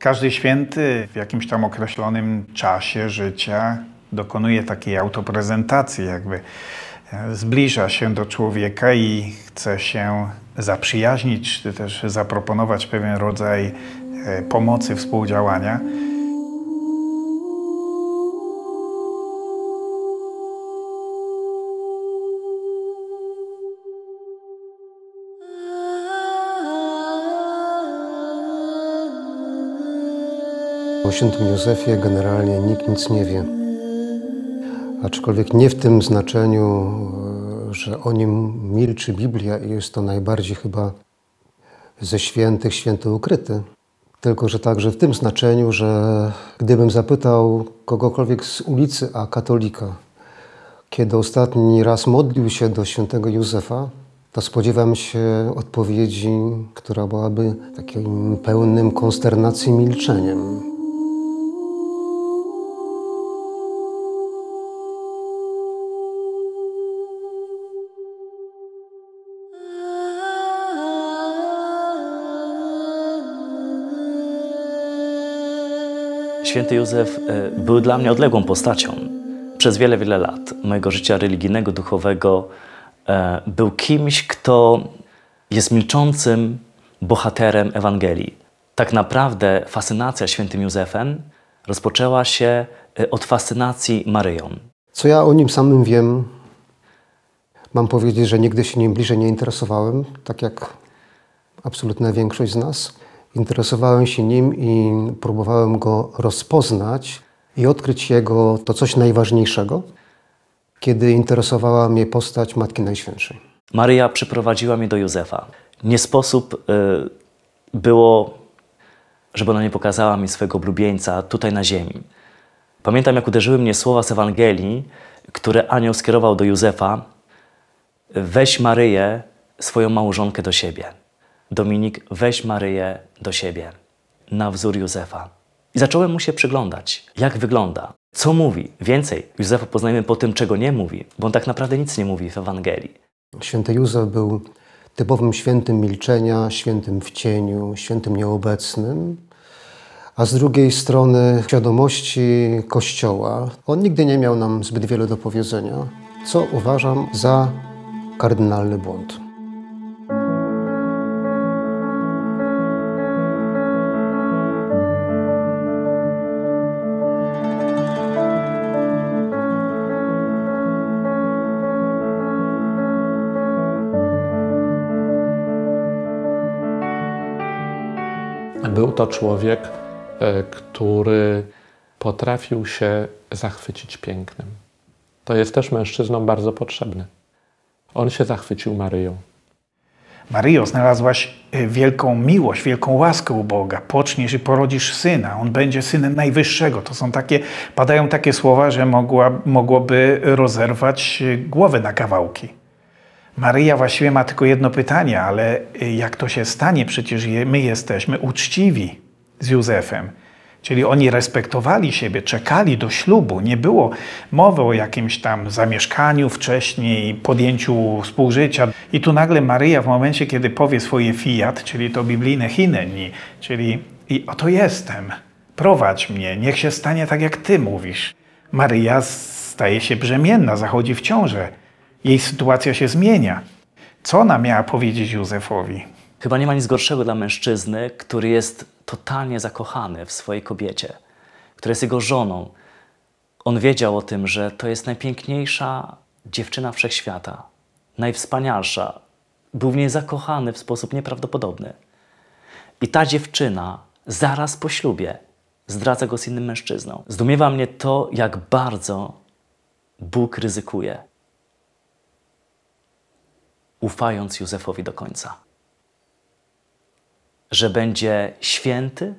Każdy święty w jakimś tam określonym czasie życia dokonuje takiej autoprezentacji, jakby e, zbliża się do człowieka i chce się zaprzyjaźnić, czy też zaproponować pewien rodzaj e, pomocy, współdziałania. O świętym Józefie generalnie nikt nic nie wie. Aczkolwiek nie w tym znaczeniu, e, że o nim milczy Biblia i jest to najbardziej chyba ze świętych święty ukryty. Tylko, że także w tym znaczeniu, że gdybym zapytał kogokolwiek z ulicy, a katolika, kiedy ostatni raz modlił się do świętego Józefa, to spodziewam się odpowiedzi, która byłaby takim pełnym konsternacji milczeniem. Święty Józef e, był dla mnie odległą postacią. Przez wiele, wiele lat mojego życia religijnego, duchowego e, był kimś, kto jest milczącym bohaterem Ewangelii. Tak naprawdę fascynacja świętym Józefem rozpoczęła się e, od fascynacji Maryją. Co ja o nim samym wiem, mam powiedzieć, że nigdy się nim bliżej nie interesowałem, tak jak absolutna większość z nas. Interesowałem się nim i próbowałem go rozpoznać i odkryć jego to coś najważniejszego, kiedy interesowała mnie postać Matki Najświętszej. Maryja przyprowadziła mnie do Józefa. Nie sposób y, było, żeby ona nie pokazała mi swojego blubieńca tutaj na ziemi. Pamiętam, jak uderzyły mnie słowa z Ewangelii, które anioł skierował do Józefa: Weź Maryję, swoją małżonkę do siebie. Dominik, weź Maryję do siebie, na wzór Józefa. I zacząłem mu się przyglądać, jak wygląda, co mówi. Więcej, Józefa poznajemy po tym, czego nie mówi, bo on tak naprawdę nic nie mówi w Ewangelii. Święty Józef był typowym świętym milczenia, świętym w cieniu, świętym nieobecnym, a z drugiej strony świadomości Kościoła. On nigdy nie miał nam zbyt wiele do powiedzenia, co uważam za kardynalny błąd. to człowiek, e, który potrafił się zachwycić pięknem. To jest też mężczyznom bardzo potrzebne. On się zachwycił Maryją. Maryjo, znalazłaś e, wielką miłość, wielką łaskę u Boga. Poczniesz i porodzisz syna. On będzie synem najwyższego. To są takie, padają takie słowa, że mogła, mogłoby rozerwać e, głowę na kawałki. Maryja właściwie ma tylko jedno pytanie, ale y, jak to się stanie? Przecież my jesteśmy uczciwi z Józefem. Czyli oni respektowali siebie, czekali do ślubu. Nie było mowy o jakimś tam zamieszkaniu wcześniej, podjęciu współżycia. I tu nagle Maryja w momencie, kiedy powie swoje fiat, czyli to biblijne hineni, czyli i oto jestem, prowadź mnie, niech się stanie tak, jak ty mówisz. Maryja staje się brzemienna, zachodzi w ciążę jej sytuacja się zmienia. Co ona miała powiedzieć Józefowi? Chyba nie ma nic gorszego dla mężczyzny, który jest totalnie zakochany w swojej kobiecie, która jest jego żoną. On wiedział o tym, że to jest najpiękniejsza dziewczyna wszechświata, najwspanialsza. Był w niej zakochany w sposób nieprawdopodobny. I ta dziewczyna zaraz po ślubie zdradza go z innym mężczyzną. Zdumiewa mnie to, jak bardzo Bóg ryzykuje ufając Józefowi do końca. Że będzie święty,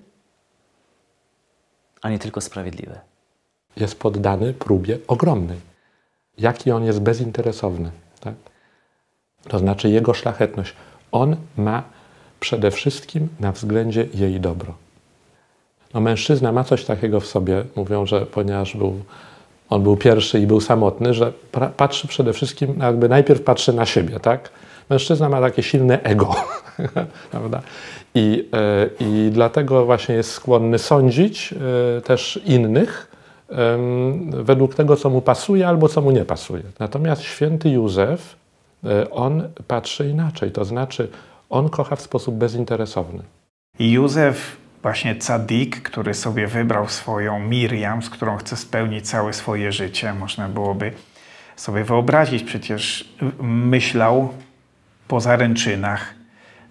a nie tylko sprawiedliwy. Jest poddany próbie ogromnej. Jaki on jest bezinteresowny. Tak? To znaczy jego szlachetność. On ma przede wszystkim na względzie jej dobro. No, mężczyzna ma coś takiego w sobie. Mówią, że ponieważ był on był pierwszy i był samotny, że patrzy przede wszystkim, no jakby najpierw patrzy na siebie, tak? Mężczyzna ma takie silne ego, prawda? I, e, I dlatego właśnie jest skłonny sądzić e, też innych według tego, co mu pasuje albo co mu nie pasuje. Natomiast święty Józef, e, on patrzy inaczej, to znaczy on kocha w sposób bezinteresowny. Józef właśnie Cadik, który sobie wybrał swoją Miriam, z którą chce spełnić całe swoje życie, można byłoby sobie wyobrazić, przecież myślał po zaręczynach,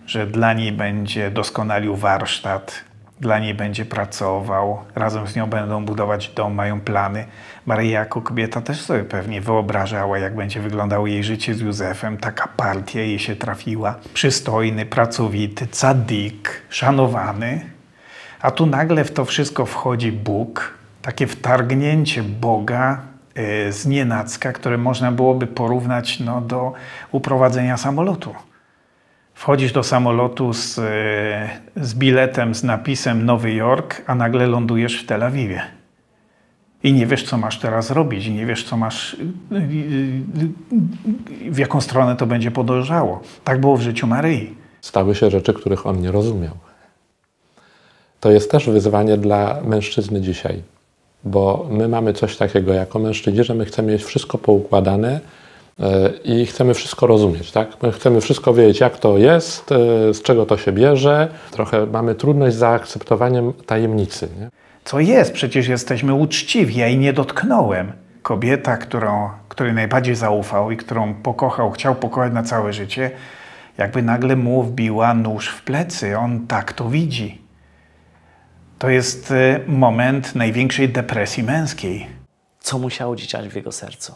że dla niej będzie doskonalił warsztat, dla niej będzie pracował, razem z nią będą budować dom, mają plany. Maryja jako kobieta też sobie pewnie wyobrażała, jak będzie wyglądało jej życie z Józefem. Taka partia jej się trafiła. Przystojny, pracowity, cadik, szanowany. A tu nagle w to wszystko wchodzi Bóg, takie wtargnięcie Boga y, z nienacka, które można byłoby porównać no, do uprowadzenia samolotu. Wchodzisz do samolotu z, y, z biletem z napisem Nowy Jork, a nagle lądujesz w Tel Awiwie. I nie wiesz, co masz teraz robić, i nie wiesz, co masz, y, w jaką stronę to będzie podążało. Tak było w życiu Maryi. Stały się rzeczy, których on nie rozumiał. To jest też wyzwanie dla mężczyzny dzisiaj, bo my mamy coś takiego jako mężczyźni, że my chcemy mieć wszystko poukładane e, i chcemy wszystko rozumieć, tak? My chcemy wszystko wiedzieć, jak to jest, e, z czego to się bierze. Trochę mamy trudność z zaakceptowaniem tajemnicy. Nie? Co jest? Przecież jesteśmy uczciwi, ja jej nie dotknąłem. Kobieta, którą, której najbardziej zaufał i którą pokochał, chciał pokochać na całe życie, jakby nagle mu wbiła nóż w plecy. On tak to widzi. To jest y, moment największej depresji męskiej. Co musiało dziać w jego sercu?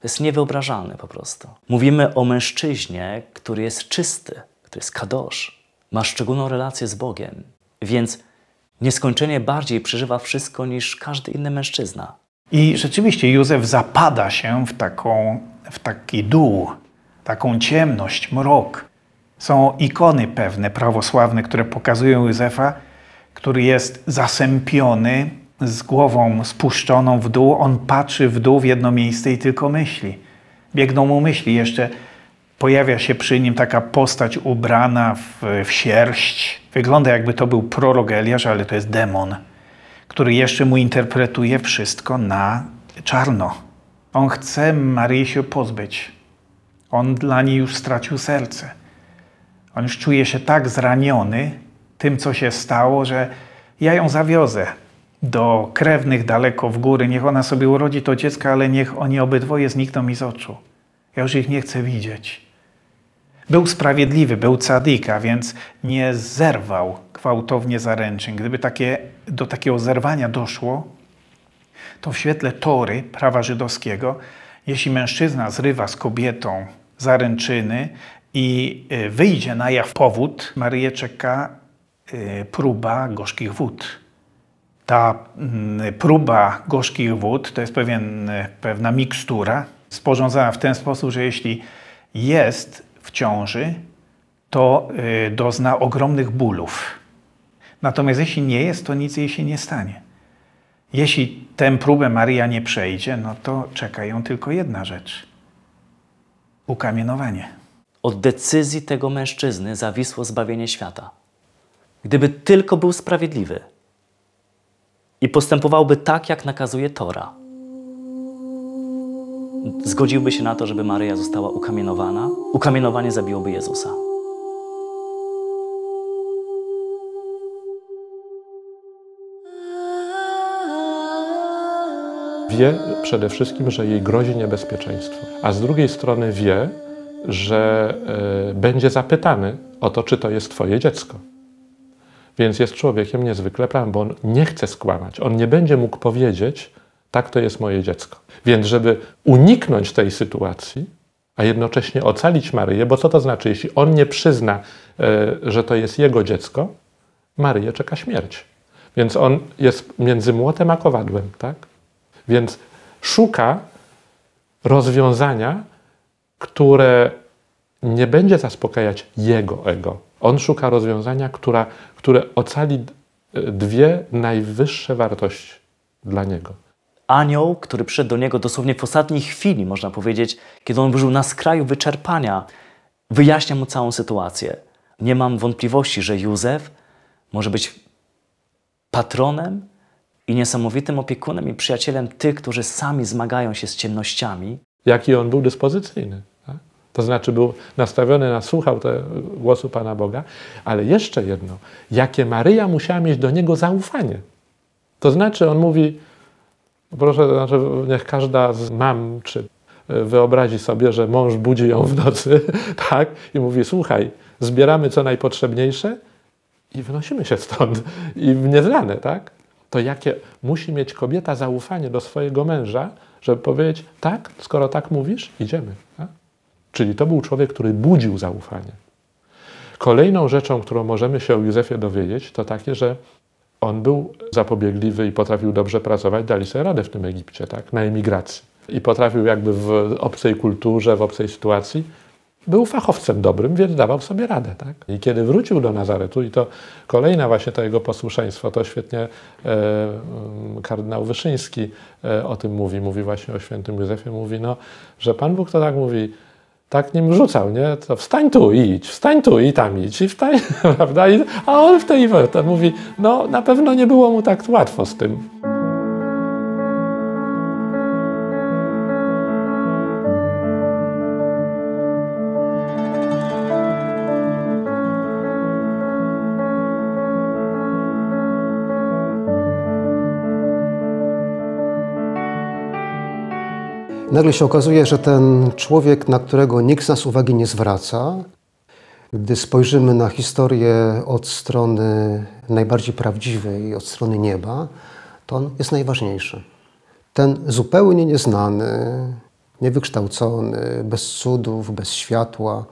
To jest niewyobrażalne po prostu. Mówimy o mężczyźnie, który jest czysty, który jest kadosz, ma szczególną relację z Bogiem, więc nieskończenie bardziej przeżywa wszystko niż każdy inny mężczyzna. I rzeczywiście Józef zapada się w, taką, w taki dół, taką ciemność, mrok. Są ikony pewne prawosławne, które pokazują Józefa który jest zasępiony, z głową spuszczoną w dół, on patrzy w dół w jedno miejsce i tylko myśli. Biegną mu myśli. Jeszcze pojawia się przy nim taka postać ubrana w, w sierść. Wygląda jakby to był prorok Eliasz, ale to jest demon, który jeszcze mu interpretuje wszystko na czarno. On chce Marii się pozbyć. On dla niej już stracił serce. On już czuje się tak zraniony, tym, co się stało, że ja ją zawiozę do krewnych daleko w góry. Niech ona sobie urodzi to dziecko, ale niech oni obydwoje znikną mi z oczu. Ja już ich nie chcę widzieć. Był sprawiedliwy, był cadika, więc nie zerwał gwałtownie zaręczyń. Gdyby takie, do takiego zerwania doszło, to w świetle tory prawa żydowskiego, jeśli mężczyzna zrywa z kobietą zaręczyny i e, wyjdzie na jaw powód, Marię czeka Y, próba gorzkich wód. Ta mm, próba gorzkich wód to jest pewien, y, pewna mikstura sporządzona w ten sposób, że jeśli jest w ciąży, to y, dozna ogromnych bólów. Natomiast jeśli nie jest, to nic jej się nie stanie. Jeśli tę próbę Maria nie przejdzie, no to czeka ją tylko jedna rzecz ukamienowanie. Od decyzji tego mężczyzny zawisło zbawienie świata gdyby tylko był sprawiedliwy i postępowałby tak, jak nakazuje Tora. Zgodziłby się na to, żeby Maryja została ukamienowana. Ukamienowanie zabiłoby Jezusa. Wie przede wszystkim, że jej grozi niebezpieczeństwo, a z drugiej strony wie, że y, będzie zapytany o to, czy to jest Twoje dziecko. Więc jest człowiekiem niezwykle prawym, bo on nie chce skłamać. On nie będzie mógł powiedzieć, tak to jest moje dziecko. Więc żeby uniknąć tej sytuacji, a jednocześnie ocalić Maryję, bo co to znaczy, jeśli on nie przyzna, e, że to jest jego dziecko, Maryję czeka śmierć. Więc on jest między młotem a kowadłem, tak? Więc szuka rozwiązania, które nie będzie zaspokajać jego ego, on szuka rozwiązania, która, które ocali e, dwie najwyższe wartości dla niego. Anioł, który przyszedł do niego dosłownie w ostatniej chwili, można powiedzieć, kiedy on był na skraju wyczerpania, wyjaśnia mu całą sytuację. Nie mam wątpliwości, że Józef może być patronem i niesamowitym opiekunem i przyjacielem tych, którzy sami zmagają się z ciemnościami. Jaki on był dyspozycyjny. To znaczy był nastawiony na, słuchał te, głosu Pana Boga, ale jeszcze jedno, jakie Maryja musiała mieć do niego zaufanie. To znaczy on mówi, proszę, znaczy niech każda z mam czy e, wyobrazi sobie, że mąż budzi ją w nocy, tak, i mówi, słuchaj, zbieramy co najpotrzebniejsze i wynosimy się stąd i w nieznane, tak? To jakie musi mieć kobieta zaufanie do swojego męża, żeby powiedzieć, tak, skoro tak mówisz, idziemy. Czyli to był człowiek, który budził zaufanie. Kolejną rzeczą, którą możemy się o Józefie dowiedzieć, to takie, że on był zapobiegliwy i potrafił dobrze pracować, dali sobie radę w tym Egipcie, tak, na emigracji. I potrafił jakby w obcej kulturze, w obcej sytuacji. Był fachowcem dobrym, więc dawał sobie radę, tak. I kiedy wrócił do Nazaretu, i to kolejna właśnie to jego posłuszeństwo, to świetnie e, mm, kardynał Wyszyński e, o tym mówi, mówi właśnie o świętym Józefie, mówi, no, że Pan Bóg to tak mówi, tak nim rzucał, nie? To wstań tu i idź, wstań tu i tam idź, i wstań, prawda? I, a on w tej wersji mówi, no na pewno nie było mu tak łatwo z tym. Nagle się okazuje, że ten człowiek, na którego nikt z nas uwagi nie zwraca, gdy spojrzymy na historię od strony najbardziej prawdziwej, od strony nieba, to on jest najważniejszy. Ten zupełnie nieznany, niewykształcony, bez cudów, bez światła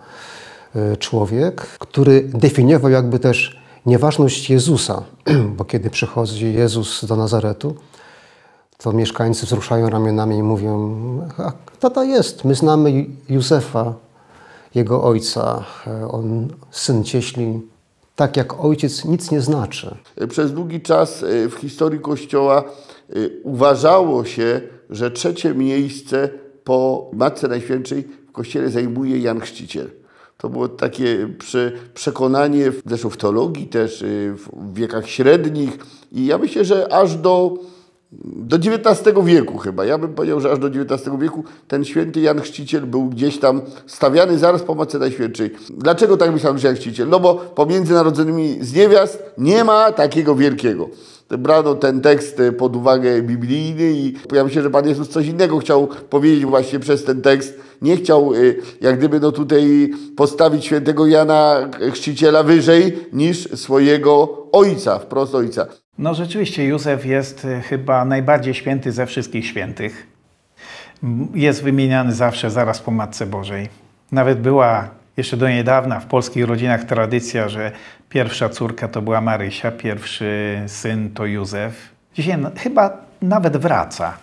e, człowiek, który definiował jakby też nieważność Jezusa, bo kiedy przychodzi Jezus do Nazaretu, to mieszkańcy wzruszają ramionami i mówią, tata jest, my znamy Józefa, jego ojca, on syn cieśli, tak jak ojciec nic nie znaczy. Przez długi czas e, w historii Kościoła e, uważało się, że trzecie miejsce po Matce Najświętszej w Kościele zajmuje Jan Chrzciciel. To było takie przekonanie, zresztą w teologii też, e, w wiekach średnich i ja myślę, że aż do do XIX wieku chyba. Ja bym powiedział, że aż do XIX wieku ten święty Jan Chrzciciel był gdzieś tam stawiany zaraz po Matce Najświętszej. Dlaczego tak myślałem, że Jan Chrzciciel? No bo pomiędzy narodzonymi z niewiast nie ma takiego wielkiego. Brano ten tekst pod uwagę biblijny i pojawia się, że Pan Jezus coś innego chciał powiedzieć właśnie przez ten tekst. Nie chciał y, jak gdyby no tutaj postawić świętego Jana Chrzciciela wyżej niż swojego ojca, wprost ojca. No rzeczywiście Józef jest y, chyba najbardziej święty ze wszystkich świętych. Jest wymieniany zawsze zaraz po Matce Bożej. Nawet była jeszcze do niedawna w polskich rodzinach tradycja, że pierwsza córka to była Marysia, pierwszy syn to Józef. Dzisiaj chyba nawet wraca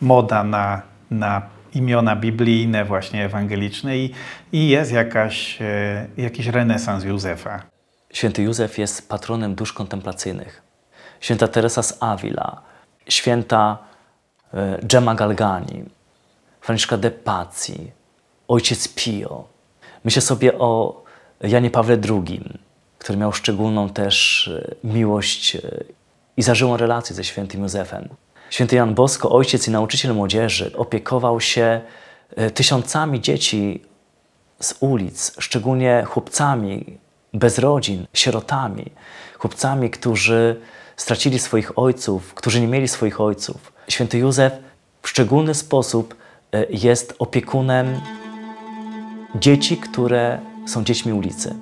moda na, na imiona biblijne, właśnie ewangeliczne i, i jest jakaś, e, jakiś renesans Józefa. Święty Józef jest patronem dusz kontemplacyjnych święta Teresa z Avila, święta e, Gemma Galgani, Franciszka de Pazzi, ojciec Pio. Myślę sobie o Janie Pawle II, który miał szczególną też e, miłość e, i zażyłą relację ze świętym Józefem. Święty Jan Bosko, ojciec i nauczyciel młodzieży, opiekował się tysiącami dzieci z ulic, szczególnie chłopcami bez rodzin, sierotami, chłopcami, którzy stracili swoich ojców, którzy nie mieli swoich ojców. Święty Józef w szczególny sposób e, jest opiekunem dzieci, które są dziećmi ulicy.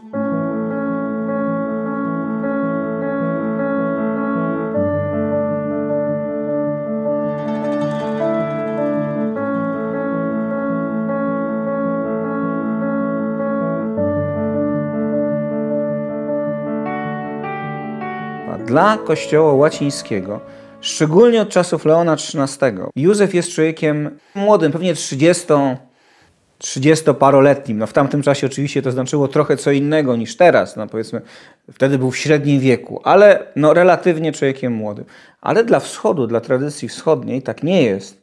dla kościoła łacińskiego. Szczególnie od czasów Leona XIII. Józef jest człowiekiem młodym, pewnie 30, 30-paroletnim. No w tamtym czasie oczywiście to znaczyło trochę co innego niż teraz. No powiedzmy, wtedy był w średnim wieku, ale no relatywnie człowiekiem młodym. Ale dla wschodu, dla tradycji wschodniej tak nie jest.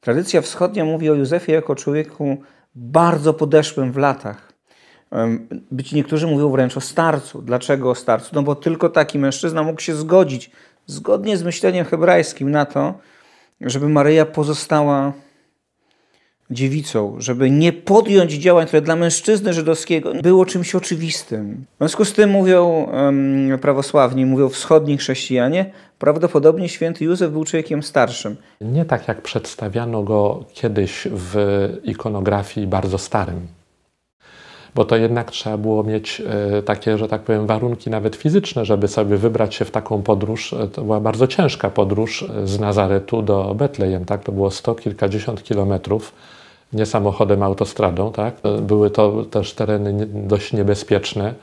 Tradycja wschodnia mówi o Józefie jako człowieku bardzo podeszłym w latach. Być niektórzy mówią wręcz o starcu. Dlaczego o starcu? No bo tylko taki mężczyzna mógł się zgodzić, zgodnie z myśleniem hebrajskim, na to, żeby Maryja pozostała dziewicą, żeby nie podjąć działań, które dla mężczyzny żydowskiego było czymś oczywistym. W związku z tym mówią um, prawosławni, mówią wschodni chrześcijanie, prawdopodobnie święty Józef był człowiekiem starszym. Nie tak jak przedstawiano go kiedyś w ikonografii bardzo starym, bo to jednak trzeba było mieć e, takie, że tak powiem, warunki nawet fizyczne, żeby sobie wybrać się w taką podróż. E, to była bardzo ciężka podróż e, z Nazaretu do Betlejem, tak? To było sto kilkadziesiąt kilometrów nie samochodem, autostradą. Tak? Były to też tereny dość niebezpieczne,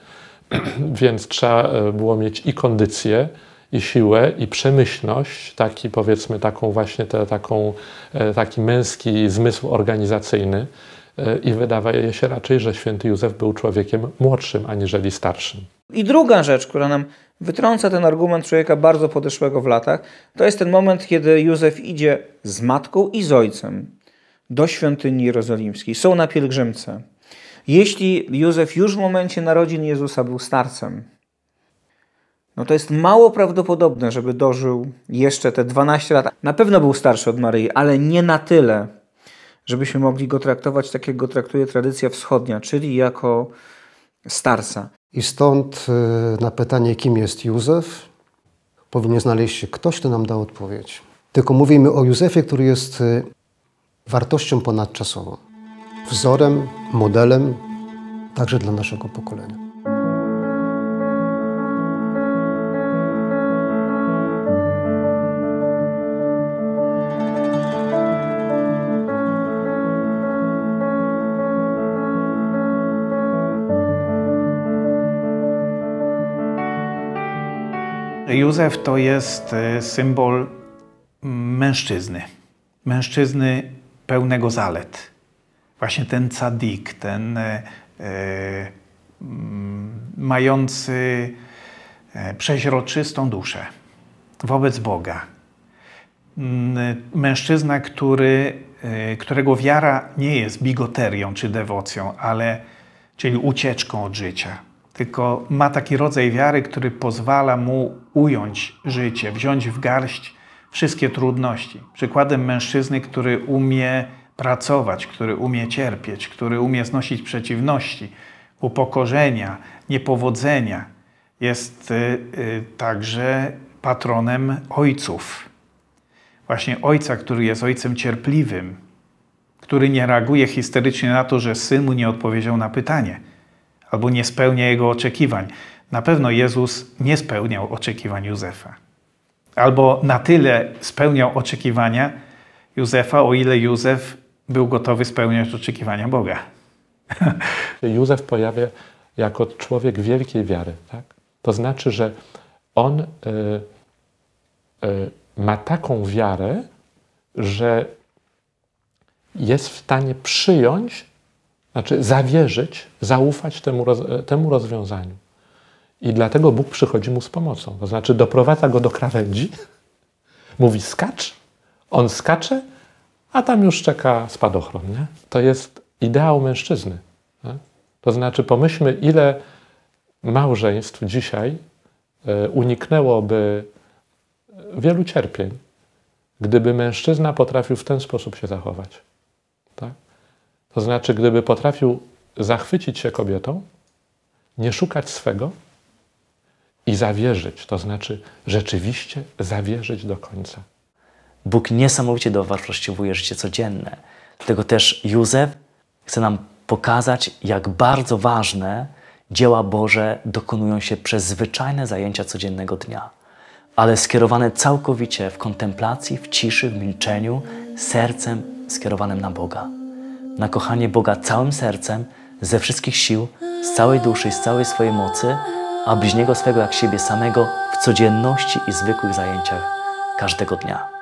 więc trzeba było mieć i kondycję, i siłę, i przemyślność, taki powiedzmy taką właśnie te, taką, taki męski zmysł organizacyjny. E, i wydaje się raczej, że święty Józef był człowiekiem młodszym aniżeli starszym. I druga rzecz, która nam wytrąca ten argument człowieka bardzo podeszłego w latach, to jest ten moment, kiedy Józef idzie z matką i z ojcem do świątyni jerozolimskiej. Są na pielgrzymce. Jeśli Józef już w momencie narodzin Jezusa był starcem, no to jest mało prawdopodobne, żeby dożył jeszcze te 12 lat. Na pewno był starszy od Maryi, ale nie na tyle, żebyśmy mogli go traktować tak, jak go traktuje tradycja wschodnia, czyli jako starca. I stąd e, na pytanie, kim jest Józef, powinien znaleźć się ktoś, kto nam da odpowiedź. Tylko mówimy o Józefie, który jest e, wartością ponadczasową, wzorem, modelem także dla naszego pokolenia. Józef to jest e, symbol mężczyzny. Mężczyzny pełnego zalet. Właśnie ten cadik, ten e, e mm, mający e, przeźroczystą duszę wobec Boga. Mm, mężczyzna, który, którego wiara nie jest bigoterią czy dewocją, ale czyli ucieczką od życia tylko ma taki rodzaj wiary, który pozwala mu ująć życie, wziąć w garść wszystkie trudności. Przykładem mężczyzny, który umie pracować, który umie cierpieć, który umie znosić przeciwności, upokorzenia, niepowodzenia, jest y, y, także patronem ojców. Właśnie ojca, który jest ojcem cierpliwym, który nie reaguje histerycznie na to, że syn mu nie odpowiedział na pytanie – albo nie spełnia jego oczekiwań. Na pewno Jezus nie spełniał oczekiwań Józefa. Albo na tyle spełniał oczekiwania Józefa, o ile Józef był gotowy spełniać oczekiwania Boga. Józef pojawia jako człowiek wielkiej wiary. Tak? To znaczy, że on y, y, ma taką wiarę, że jest w stanie przyjąć znaczy zawierzyć, zaufać temu, e, temu rozwiązaniu. I dlatego Bóg przychodzi mu z pomocą. To znaczy doprowadza go do krawędzi, mówi skacz, on skacze, a tam już czeka spadochron. Nie? To jest ideał mężczyzny. Nie? To znaczy pomyślmy, ile małżeństw dzisiaj e, uniknęłoby e, wielu cierpień, gdyby mężczyzna potrafił w ten sposób się zachować. To znaczy, gdyby potrafił zachwycić się kobietą, nie szukać swego i zawierzyć, to znaczy rzeczywiście zawierzyć do końca. Bóg niesamowicie dowartościowuje życie codzienne. Dlatego też Józef chce nam pokazać, jak bardzo ważne dzieła Boże dokonują się przez zwyczajne zajęcia codziennego dnia, ale skierowane całkowicie w kontemplacji, w ciszy, w milczeniu, sercem skierowanym na Boga na kochanie Boga całym sercem, ze wszystkich sił, z całej duszy, z całej swojej mocy, a bliźniego swego jak siebie samego w codzienności i zwykłych zajęciach każdego dnia.